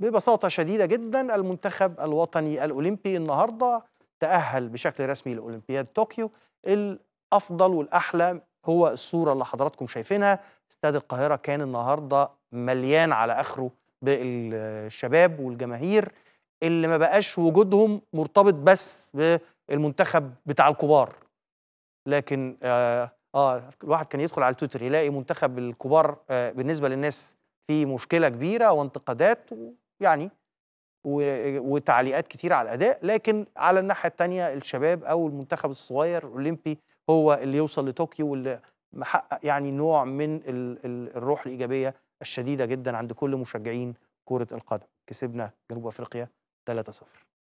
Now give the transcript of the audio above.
ببساطة شديدة جدا المنتخب الوطني الأولمبي النهاردة تأهل بشكل رسمي لأولمبياد طوكيو الأفضل والأحلى هو الصورة اللي حضراتكم شايفينها استاد القاهرة كان النهاردة مليان على آخره بالشباب والجماهير اللي ما بقاش وجودهم مرتبط بس بالمنتخب بتاع الكبار لكن آه, آه الواحد كان يدخل على تويتر يلاقي منتخب الكبار آه بالنسبة للناس في مشكله كبيره وانتقادات يعني وتعليقات كتير على الاداء لكن على الناحيه الثانيه الشباب او المنتخب الصغير الاولمبي هو اللي يوصل لطوكيو واللي محقق يعني نوع من الروح الايجابيه الشديده جدا عند كل مشجعين كره القدم كسبنا جنوب افريقيا 3-0